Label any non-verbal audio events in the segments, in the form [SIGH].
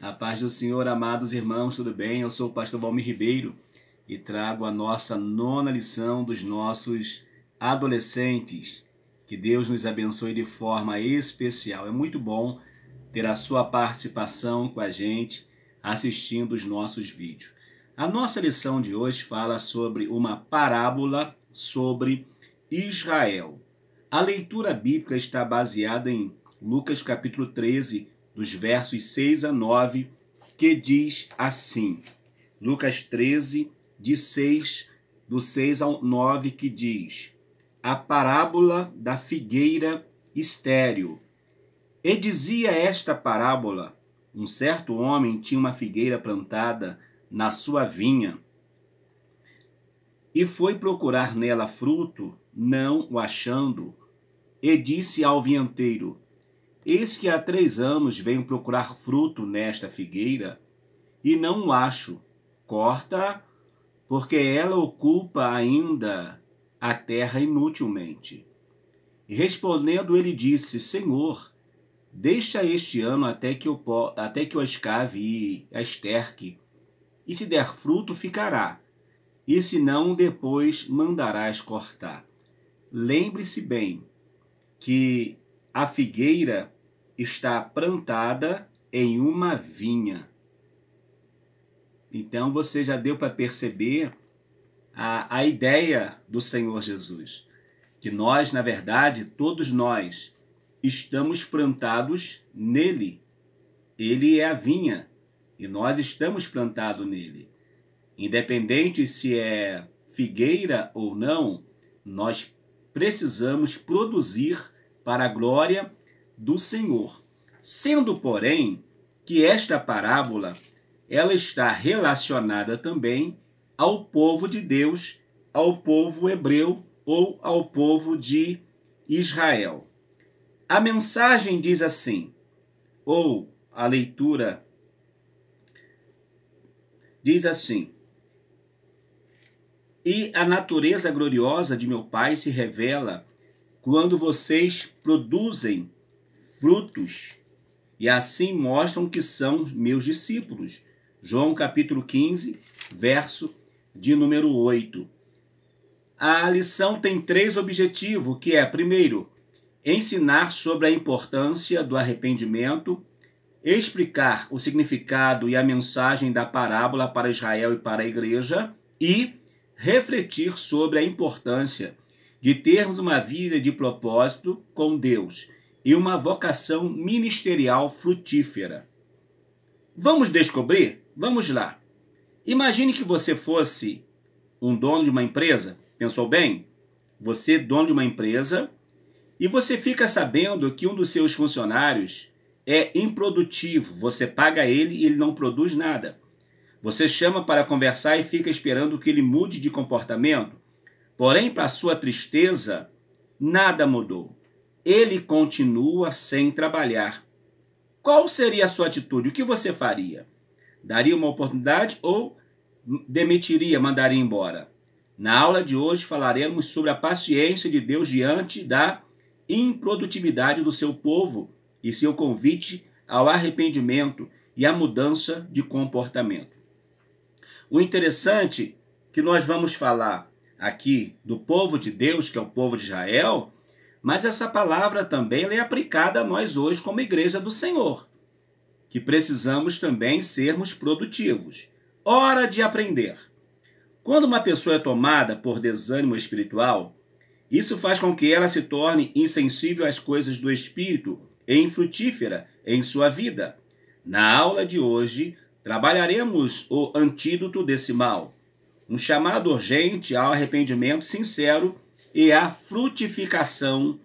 A paz do Senhor, amados irmãos, tudo bem? Eu sou o pastor Valmir Ribeiro e trago a nossa nona lição dos nossos adolescentes. Que Deus nos abençoe de forma especial. É muito bom ter a sua participação com a gente assistindo os nossos vídeos. A nossa lição de hoje fala sobre uma parábola sobre Israel. A leitura bíblica está baseada em Lucas capítulo 13, dos versos 6 a 9, que diz assim: Lucas 13, de 6, do 6 ao 9, que diz: A parábola da figueira estéril. E dizia esta parábola: Um certo homem tinha uma figueira plantada na sua vinha e foi procurar nela fruto, não o achando, e disse ao vinheteiro: Eis que há três anos venho procurar fruto nesta figueira e não o acho. Corta, porque ela ocupa ainda a terra inutilmente. E respondendo, ele disse: Senhor, deixa este ano até que eu, até que eu escave e a esterque, e se der fruto, ficará, e se não, depois mandarás cortar. Lembre-se bem que a figueira está plantada em uma vinha. Então você já deu para perceber a, a ideia do Senhor Jesus, que nós, na verdade, todos nós, estamos plantados nele. Ele é a vinha e nós estamos plantados nele. Independente se é figueira ou não, nós precisamos produzir para a glória do Senhor. Sendo, porém, que esta parábola ela está relacionada também ao povo de Deus, ao povo hebreu ou ao povo de Israel. A mensagem diz assim, ou a leitura diz assim: E a natureza gloriosa de meu Pai se revela quando vocês produzem frutos e assim mostram que são meus discípulos. João capítulo 15, verso de número 8. A lição tem três objetivos, que é, primeiro, ensinar sobre a importância do arrependimento, explicar o significado e a mensagem da parábola para Israel e para a igreja e refletir sobre a importância de termos uma vida de propósito com Deus e uma vocação ministerial frutífera. Vamos descobrir? Vamos lá. Imagine que você fosse um dono de uma empresa, pensou bem? Você é dono de uma empresa e você fica sabendo que um dos seus funcionários é improdutivo, você paga ele e ele não produz nada. Você chama para conversar e fica esperando que ele mude de comportamento. Porém, para sua tristeza, nada mudou ele continua sem trabalhar. Qual seria a sua atitude? O que você faria? Daria uma oportunidade ou demitiria, mandaria embora? Na aula de hoje falaremos sobre a paciência de Deus diante da improdutividade do seu povo e seu convite ao arrependimento e à mudança de comportamento. O interessante que nós vamos falar aqui do povo de Deus, que é o povo de Israel, mas essa palavra também é aplicada a nós hoje como igreja do Senhor, que precisamos também sermos produtivos. Hora de aprender. Quando uma pessoa é tomada por desânimo espiritual, isso faz com que ela se torne insensível às coisas do espírito e infrutífera em sua vida. Na aula de hoje, trabalharemos o antídoto desse mal, um chamado urgente ao arrependimento sincero e a frutificação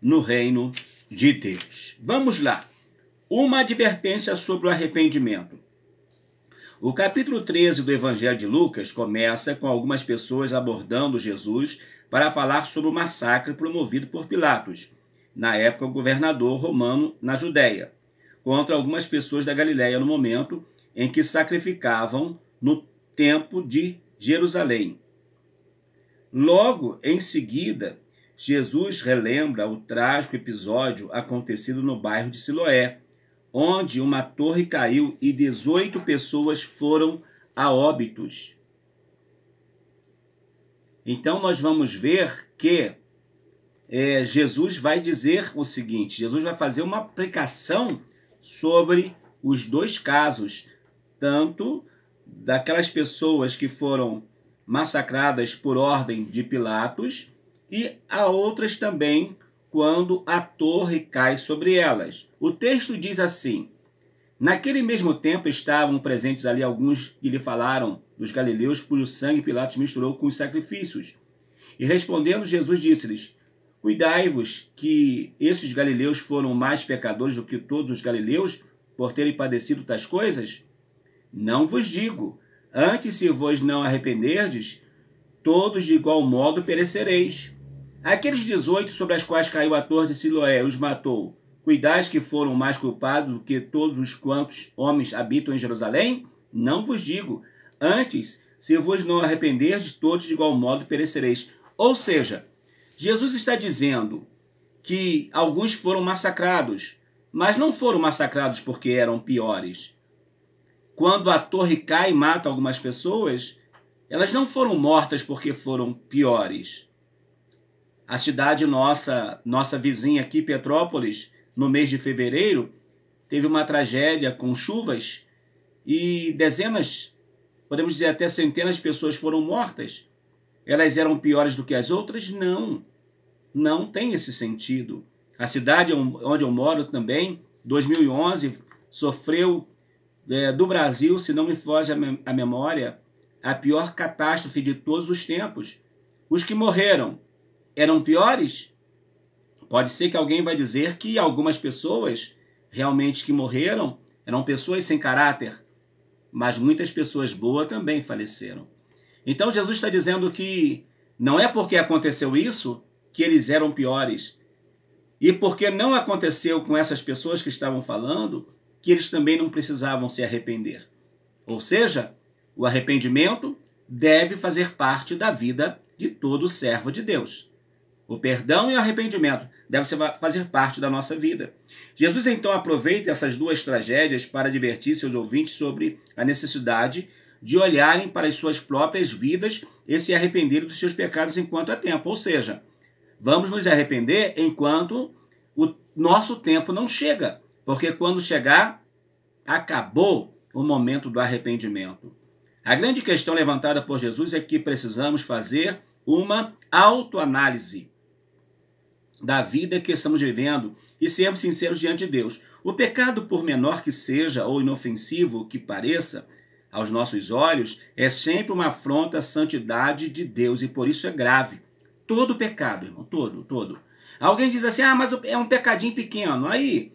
no reino de Deus. Vamos lá. Uma advertência sobre o arrependimento. O capítulo 13 do Evangelho de Lucas começa com algumas pessoas abordando Jesus para falar sobre o massacre promovido por Pilatos, na época o governador romano na Judéia, contra algumas pessoas da Galiléia no momento em que sacrificavam no tempo de Jerusalém. Logo em seguida, Jesus relembra o trágico episódio acontecido no bairro de Siloé, onde uma torre caiu e 18 pessoas foram a óbitos. Então nós vamos ver que é, Jesus vai dizer o seguinte: Jesus vai fazer uma aplicação sobre os dois casos, tanto daquelas pessoas que foram massacradas por ordem de Pilatos, e a outras também quando a torre cai sobre elas. O texto diz assim: Naquele mesmo tempo estavam presentes ali alguns que lhe falaram dos galileus cujo sangue Pilatos misturou com os sacrifícios. E respondendo, Jesus disse-lhes: Cuidai-vos que esses galileus foram mais pecadores do que todos os galileus por terem padecido tais coisas? Não vos digo Antes, se vos não arrependerdes, todos de igual modo perecereis. Aqueles dezoito sobre as quais caiu a torre de Siloé os matou, cuidais que foram mais culpados do que todos os quantos homens habitam em Jerusalém? Não vos digo. Antes, se vos não arrependerdes, todos de igual modo perecereis. Ou seja, Jesus está dizendo que alguns foram massacrados, mas não foram massacrados porque eram piores quando a torre cai e mata algumas pessoas, elas não foram mortas porque foram piores. A cidade nossa, nossa vizinha aqui, Petrópolis, no mês de fevereiro, teve uma tragédia com chuvas e dezenas, podemos dizer até centenas de pessoas foram mortas. Elas eram piores do que as outras? Não. Não tem esse sentido. A cidade onde eu moro também, 2011, sofreu é, do Brasil, se não me foge a, mem a memória, a pior catástrofe de todos os tempos. Os que morreram eram piores? Pode ser que alguém vai dizer que algumas pessoas realmente que morreram eram pessoas sem caráter, mas muitas pessoas boas também faleceram. Então Jesus está dizendo que não é porque aconteceu isso que eles eram piores. E porque não aconteceu com essas pessoas que estavam falando, que eles também não precisavam se arrepender. Ou seja, o arrependimento deve fazer parte da vida de todo servo de Deus. O perdão e o arrependimento devem fazer parte da nossa vida. Jesus então aproveita essas duas tragédias para advertir seus ouvintes sobre a necessidade de olharem para as suas próprias vidas e se arrependerem dos seus pecados enquanto há tempo. Ou seja, vamos nos arrepender enquanto o nosso tempo não chega porque quando chegar, acabou o momento do arrependimento. A grande questão levantada por Jesus é que precisamos fazer uma autoanálise da vida que estamos vivendo e sermos sinceros diante de Deus. O pecado, por menor que seja ou inofensivo que pareça aos nossos olhos, é sempre uma afronta à santidade de Deus e por isso é grave. Todo pecado, irmão, todo, todo. Alguém diz assim: ah, mas é um pecadinho pequeno. Aí,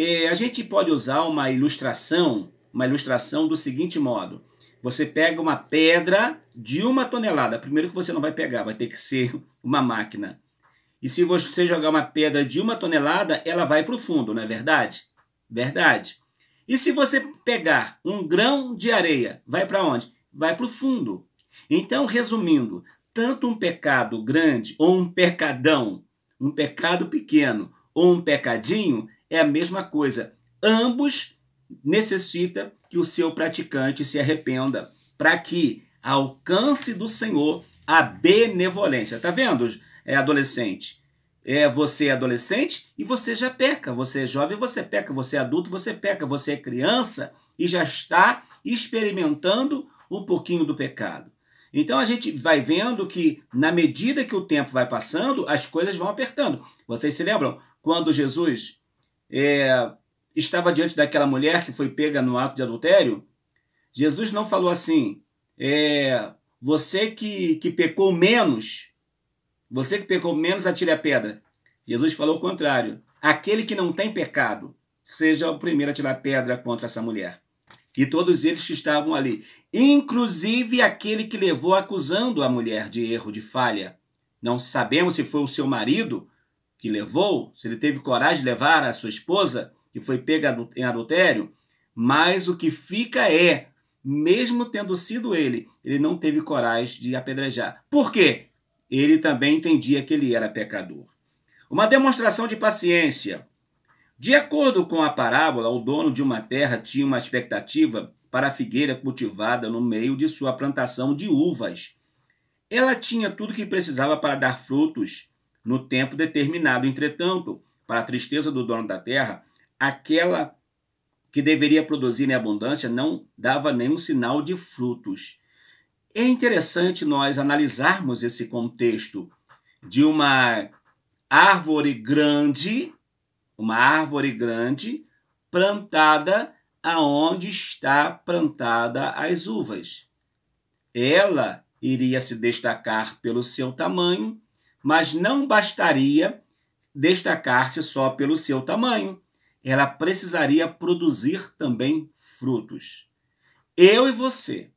é, a gente pode usar uma ilustração, uma ilustração do seguinte modo. Você pega uma pedra de uma tonelada. Primeiro que você não vai pegar, vai ter que ser [LAUGHS] uma máquina. E se você jogar uma pedra de uma tonelada, ela vai para o fundo, não é verdade? Verdade. E se você pegar um grão de areia, vai para onde? Vai para o fundo. Então, resumindo, tanto um pecado grande ou um pecadão, um pecado pequeno ou um pecadinho, é a mesma coisa. Ambos necessita que o seu praticante se arrependa para que alcance do Senhor a benevolência. Tá vendo? É adolescente. É você é adolescente e você já peca. Você é jovem, você peca. Você é adulto, você peca. Você é criança e já está experimentando um pouquinho do pecado. Então a gente vai vendo que na medida que o tempo vai passando, as coisas vão apertando. Vocês se lembram quando Jesus é, estava diante daquela mulher que foi pega no ato de adultério, Jesus não falou assim, é, você que, que pecou menos, você que pecou menos, atire a pedra. Jesus falou o contrário. Aquele que não tem pecado, seja o primeiro a tirar a pedra contra essa mulher. E todos eles que estavam ali, inclusive aquele que levou acusando a mulher de erro, de falha. Não sabemos se foi o seu marido que levou, se ele teve coragem de levar a sua esposa, que foi pega em adultério, mas o que fica é, mesmo tendo sido ele, ele não teve coragem de apedrejar. Por quê? Ele também entendia que ele era pecador. Uma demonstração de paciência. De acordo com a parábola, o dono de uma terra tinha uma expectativa para a figueira cultivada no meio de sua plantação de uvas. Ela tinha tudo que precisava para dar frutos no tempo determinado. Entretanto, para a tristeza do dono da terra, aquela que deveria produzir em né, abundância não dava nenhum sinal de frutos. É interessante nós analisarmos esse contexto de uma árvore grande, uma árvore grande plantada aonde está plantada as uvas. Ela iria se destacar pelo seu tamanho mas não bastaria destacar-se só pelo seu tamanho. Ela precisaria produzir também frutos. Eu e você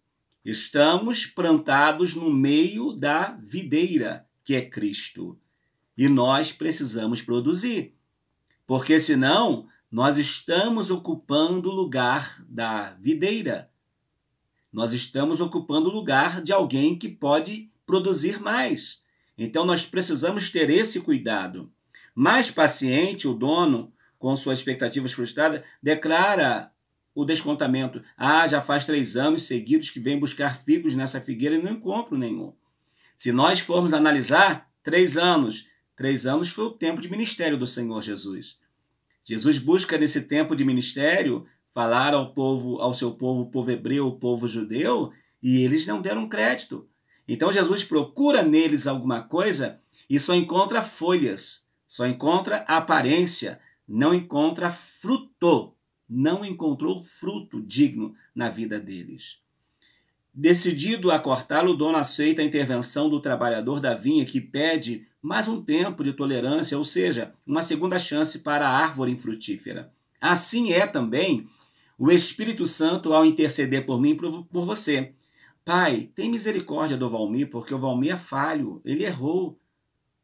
estamos plantados no meio da videira, que é Cristo. E nós precisamos produzir, porque senão nós estamos ocupando o lugar da videira. Nós estamos ocupando o lugar de alguém que pode produzir mais. Então nós precisamos ter esse cuidado. Mais paciente, o dono, com suas expectativas frustradas, declara o descontamento. Ah, já faz três anos seguidos que vem buscar figos nessa figueira e não encontro nenhum. Se nós formos analisar, três anos. Três anos foi o tempo de ministério do Senhor Jesus. Jesus busca nesse tempo de ministério falar ao povo, ao seu povo, o povo hebreu, o povo judeu, e eles não deram crédito. Então Jesus procura neles alguma coisa e só encontra folhas, só encontra aparência, não encontra fruto, não encontrou fruto digno na vida deles. Decidido a cortá-lo, o dono aceita a intervenção do trabalhador da vinha, que pede mais um tempo de tolerância, ou seja, uma segunda chance para a árvore infrutífera. Assim é também o Espírito Santo ao interceder por mim e por você. Pai, tem misericórdia do Valmir, porque o Valmir é falho, ele errou.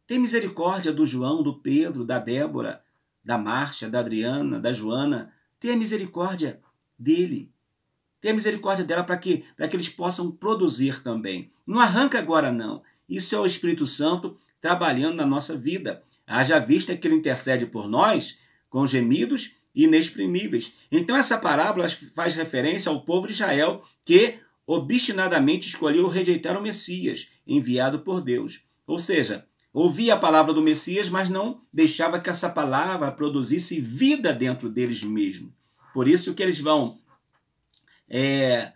Tem misericórdia do João, do Pedro, da Débora, da Márcia, da Adriana, da Joana. tem misericórdia dele. tem misericórdia dela para que, que eles possam produzir também. Não arranca agora, não. Isso é o Espírito Santo trabalhando na nossa vida. Haja vista que ele intercede por nós com gemidos inexprimíveis. Então, essa parábola faz referência ao povo de Israel que obstinadamente escolheu rejeitar o Messias, enviado por Deus. Ou seja, ouvia a palavra do Messias, mas não deixava que essa palavra produzisse vida dentro deles mesmos. Por isso que eles vão é,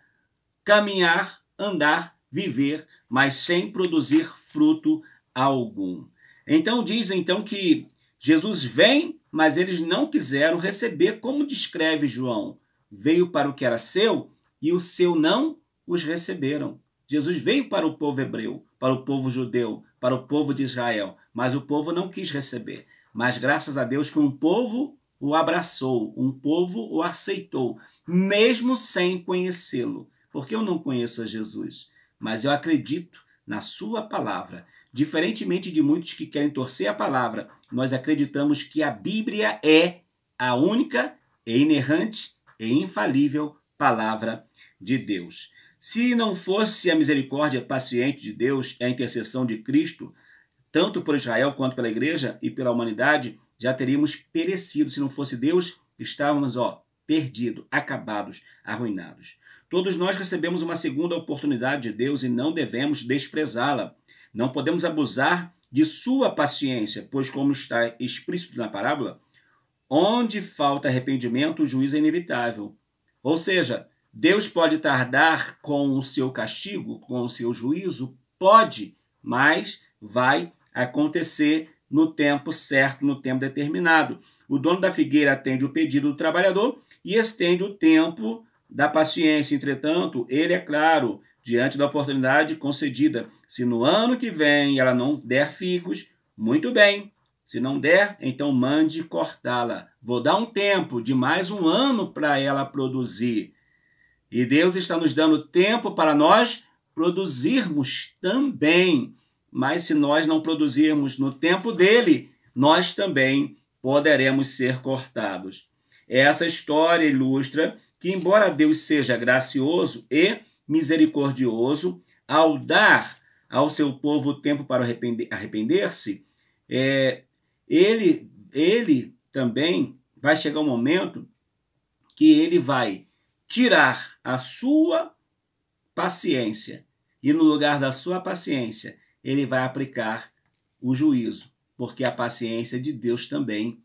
caminhar, andar, viver, mas sem produzir fruto algum. Então diz então que Jesus vem, mas eles não quiseram receber, como descreve João. Veio para o que era seu e o seu não os receberam. Jesus veio para o povo hebreu, para o povo judeu, para o povo de Israel, mas o povo não quis receber. Mas graças a Deus que um povo o abraçou, um povo o aceitou, mesmo sem conhecê-lo. Porque eu não conheço a Jesus, mas eu acredito na sua palavra. Diferentemente de muitos que querem torcer a palavra, nós acreditamos que a Bíblia é a única e inerrante e infalível palavra de Deus. Se não fosse a misericórdia paciente de Deus e a intercessão de Cristo, tanto por Israel quanto pela igreja e pela humanidade, já teríamos perecido. Se não fosse Deus, estávamos, ó, perdidos, acabados, arruinados. Todos nós recebemos uma segunda oportunidade de Deus e não devemos desprezá-la. Não podemos abusar de sua paciência, pois, como está explícito na parábola, onde falta arrependimento, o juízo é inevitável. Ou seja, Deus pode tardar com o seu castigo, com o seu juízo? Pode, mas vai acontecer no tempo certo, no tempo determinado. O dono da figueira atende o pedido do trabalhador e estende o tempo da paciência. Entretanto, ele é claro, diante da oportunidade concedida, se no ano que vem ela não der figos, muito bem. Se não der, então mande cortá-la. Vou dar um tempo de mais um ano para ela produzir. E Deus está nos dando tempo para nós produzirmos também. Mas se nós não produzirmos no tempo dele, nós também poderemos ser cortados. É essa história ilustra que, embora Deus seja gracioso e misericordioso, ao dar ao seu povo tempo para arrepender-se, é, ele, ele também vai chegar um momento que ele vai tirar a sua paciência e no lugar da sua paciência ele vai aplicar o juízo, porque a paciência de Deus também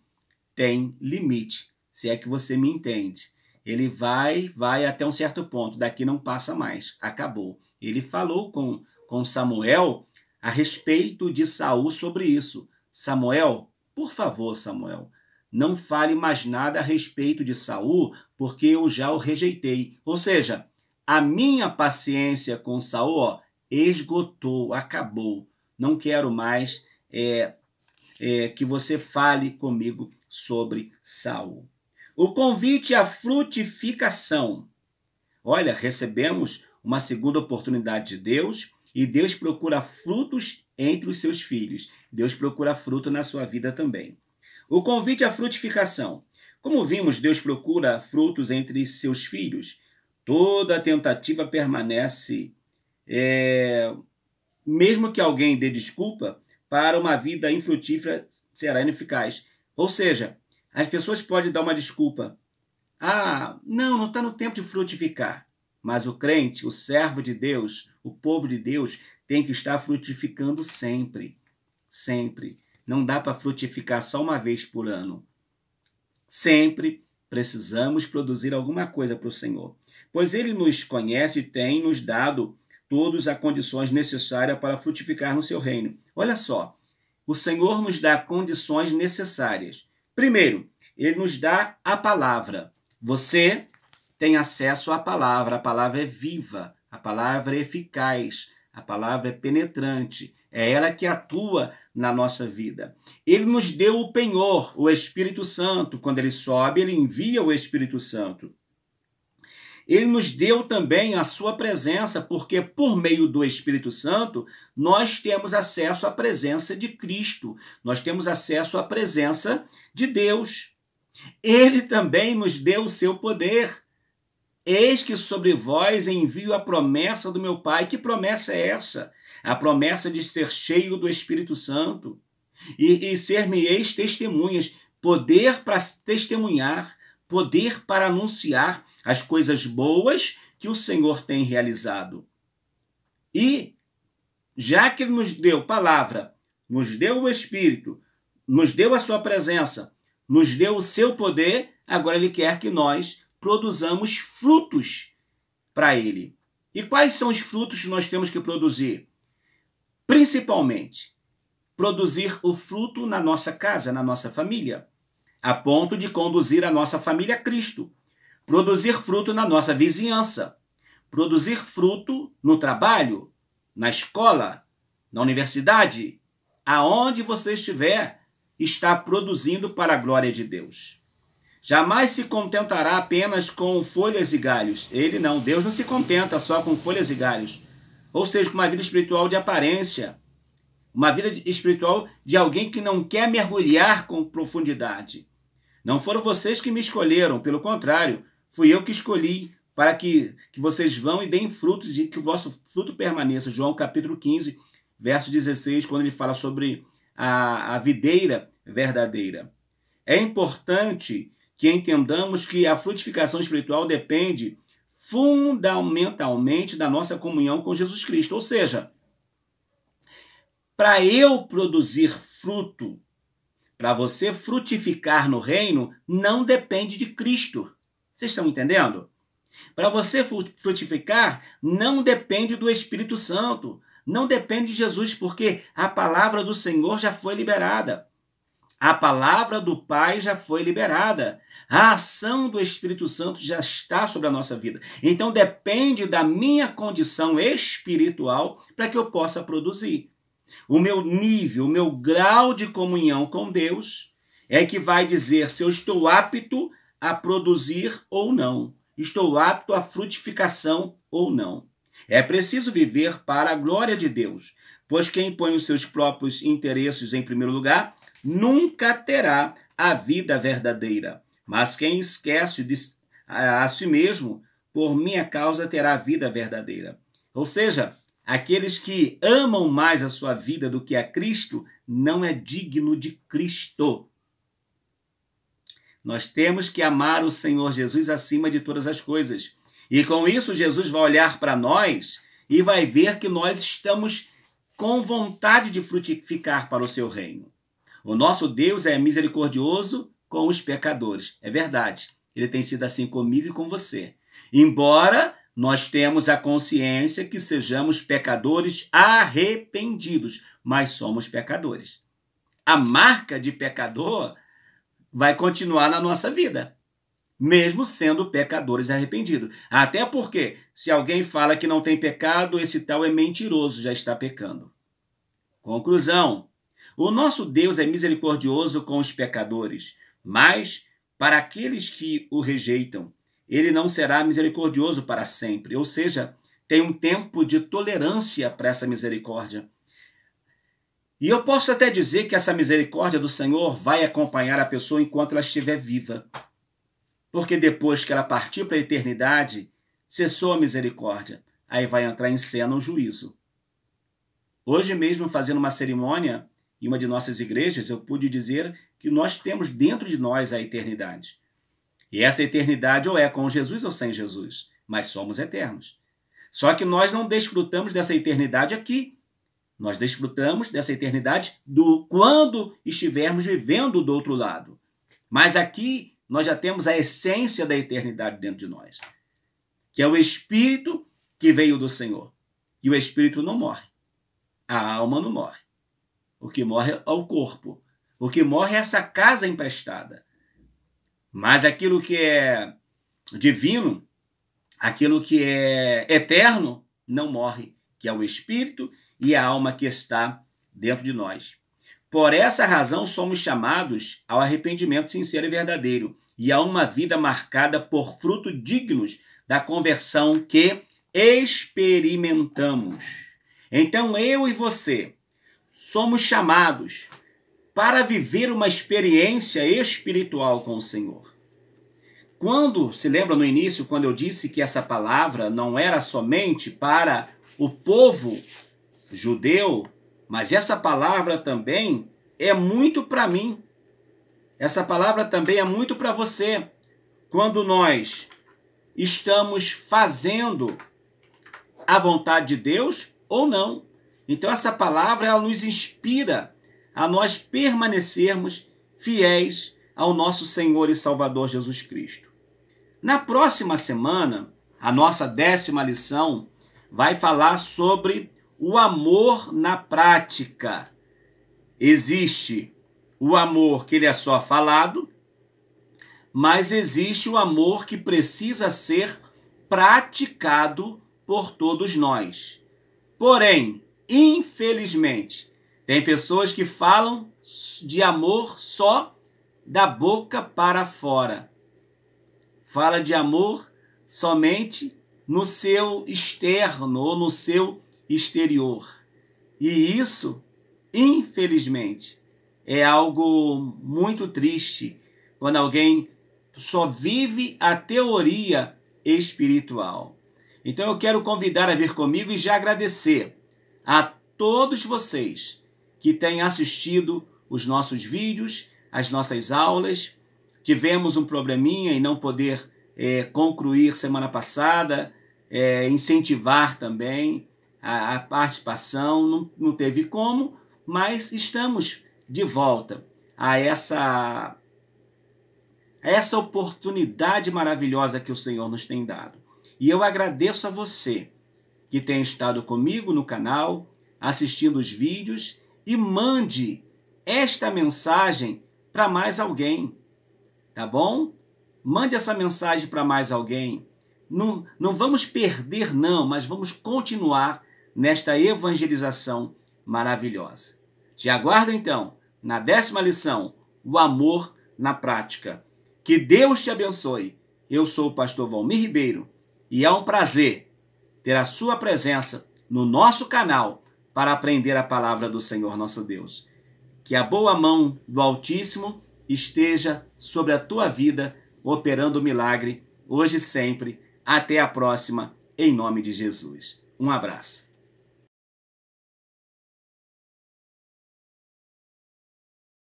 tem limite, se é que você me entende. Ele vai, vai até um certo ponto, daqui não passa mais, acabou. Ele falou com, com Samuel a respeito de Saul sobre isso. Samuel, por favor, Samuel, não fale mais nada a respeito de Saul, porque eu já o rejeitei. Ou seja, a minha paciência com Saul ó, esgotou, acabou. Não quero mais é, é, que você fale comigo sobre Saul. O convite à frutificação. Olha, recebemos uma segunda oportunidade de Deus e Deus procura frutos entre os seus filhos. Deus procura fruto na sua vida também. O convite à frutificação. Como vimos, Deus procura frutos entre seus filhos. Toda tentativa permanece, é, mesmo que alguém dê desculpa, para uma vida infrutífera será ineficaz. Ou seja, as pessoas podem dar uma desculpa. Ah, não, não está no tempo de frutificar. Mas o crente, o servo de Deus, o povo de Deus, tem que estar frutificando sempre. Sempre. Não dá para frutificar só uma vez por ano. Sempre precisamos produzir alguma coisa para o Senhor, pois Ele nos conhece e tem nos dado todas as condições necessárias para frutificar no seu reino. Olha só, o Senhor nos dá condições necessárias. Primeiro, Ele nos dá a palavra. Você tem acesso à palavra, a palavra é viva, a palavra é eficaz, a palavra é penetrante. É ela que atua na nossa vida. Ele nos deu o penhor, o Espírito Santo. Quando ele sobe, ele envia o Espírito Santo. Ele nos deu também a sua presença, porque por meio do Espírito Santo nós temos acesso à presença de Cristo, nós temos acesso à presença de Deus. Ele também nos deu o seu poder. Eis que sobre vós envio a promessa do meu Pai. Que promessa é essa? a promessa de ser cheio do Espírito Santo e, e ser-me-eis testemunhas, poder para testemunhar, poder para anunciar as coisas boas que o Senhor tem realizado. E, já que Ele nos deu palavra, nos deu o Espírito, nos deu a Sua presença, nos deu o seu poder, agora Ele quer que nós produzamos frutos para Ele. E quais são os frutos que nós temos que produzir? Principalmente, produzir o fruto na nossa casa, na nossa família, a ponto de conduzir a nossa família a Cristo. Produzir fruto na nossa vizinhança. Produzir fruto no trabalho, na escola, na universidade, aonde você estiver, está produzindo para a glória de Deus. Jamais se contentará apenas com folhas e galhos. Ele não, Deus não se contenta só com folhas e galhos ou seja, com uma vida espiritual de aparência, uma vida espiritual de alguém que não quer mergulhar com profundidade. Não foram vocês que me escolheram, pelo contrário, fui eu que escolhi para que, que vocês vão e deem frutos e que o vosso fruto permaneça. João capítulo 15, verso 16, quando ele fala sobre a, a videira verdadeira. É importante que entendamos que a frutificação espiritual depende fundamentalmente da nossa comunhão com Jesus Cristo. Ou seja, para eu produzir fruto, para você frutificar no reino, não depende de Cristo. Vocês estão entendendo? Para você frutificar, não depende do Espírito Santo, não depende de Jesus, porque a palavra do Senhor já foi liberada. A palavra do Pai já foi liberada. A ação do Espírito Santo já está sobre a nossa vida. Então depende da minha condição espiritual para que eu possa produzir. O meu nível, o meu grau de comunhão com Deus é que vai dizer se eu estou apto a produzir ou não, estou apto à frutificação ou não. É preciso viver para a glória de Deus, pois quem põe os seus próprios interesses em primeiro lugar nunca terá a vida verdadeira. Mas quem esquece de, a, a si mesmo, por minha causa terá a vida verdadeira. Ou seja, aqueles que amam mais a sua vida do que a Cristo não é digno de Cristo. Nós temos que amar o Senhor Jesus acima de todas as coisas. E com isso, Jesus vai olhar para nós e vai ver que nós estamos com vontade de frutificar para o seu reino. O nosso Deus é misericordioso com os pecadores. É verdade. Ele tem sido assim comigo e com você. Embora nós temos a consciência que sejamos pecadores arrependidos, mas somos pecadores. A marca de pecador vai continuar na nossa vida, mesmo sendo pecadores arrependidos. Até porque, se alguém fala que não tem pecado, esse tal é mentiroso, já está pecando. Conclusão: o nosso Deus é misericordioso com os pecadores, mas para aqueles que o rejeitam, ele não será misericordioso para sempre. Ou seja, tem um tempo de tolerância para essa misericórdia. E eu posso até dizer que essa misericórdia do Senhor vai acompanhar a pessoa enquanto ela estiver viva. Porque depois que ela partir para a eternidade, cessou a misericórdia. Aí vai entrar em cena o juízo. Hoje mesmo, fazendo uma cerimônia, em uma de nossas igrejas, eu pude dizer que nós temos dentro de nós a eternidade. E essa eternidade ou é com Jesus ou sem Jesus, mas somos eternos. Só que nós não desfrutamos dessa eternidade aqui. Nós desfrutamos dessa eternidade do quando estivermos vivendo do outro lado. Mas aqui nós já temos a essência da eternidade dentro de nós, que é o espírito que veio do Senhor. E o espírito não morre. A alma não morre. O que morre é o corpo. O que morre é essa casa emprestada. Mas aquilo que é divino, aquilo que é eterno, não morre, que é o espírito e a alma que está dentro de nós. Por essa razão somos chamados ao arrependimento sincero e verdadeiro e a uma vida marcada por frutos dignos da conversão que experimentamos. Então eu e você somos chamados para viver uma experiência espiritual com o Senhor. Quando, se lembra no início, quando eu disse que essa palavra não era somente para o povo judeu, mas essa palavra também é muito para mim. Essa palavra também é muito para você. Quando nós estamos fazendo a vontade de Deus ou não. Então essa palavra ela nos inspira a nós permanecermos fiéis ao nosso Senhor e Salvador Jesus Cristo. Na próxima semana, a nossa décima lição vai falar sobre o amor na prática. Existe o amor que ele é só falado, mas existe o amor que precisa ser praticado por todos nós. Porém, Infelizmente, tem pessoas que falam de amor só da boca para fora. Fala de amor somente no seu externo ou no seu exterior. E isso, infelizmente, é algo muito triste quando alguém só vive a teoria espiritual. Então eu quero convidar a vir comigo e já agradecer a todos vocês que têm assistido os nossos vídeos, as nossas aulas. Tivemos um probleminha em não poder é, concluir semana passada, é, incentivar também a, a participação, não, não teve como, mas estamos de volta a essa a essa oportunidade maravilhosa que o Senhor nos tem dado. E eu agradeço a você que tem estado comigo no canal, assistindo os vídeos e mande esta mensagem para mais alguém, tá bom? Mande essa mensagem para mais alguém. Não, não vamos perder, não, mas vamos continuar nesta evangelização maravilhosa. Te aguardo então na décima lição: o amor na prática. Que Deus te abençoe. Eu sou o pastor Valmir Ribeiro e é um prazer ter a sua presença no nosso canal para aprender a palavra do Senhor nosso Deus. Que a boa mão do Altíssimo esteja sobre a tua vida, operando o milagre, hoje e sempre. Até a próxima, em nome de Jesus. Um abraço.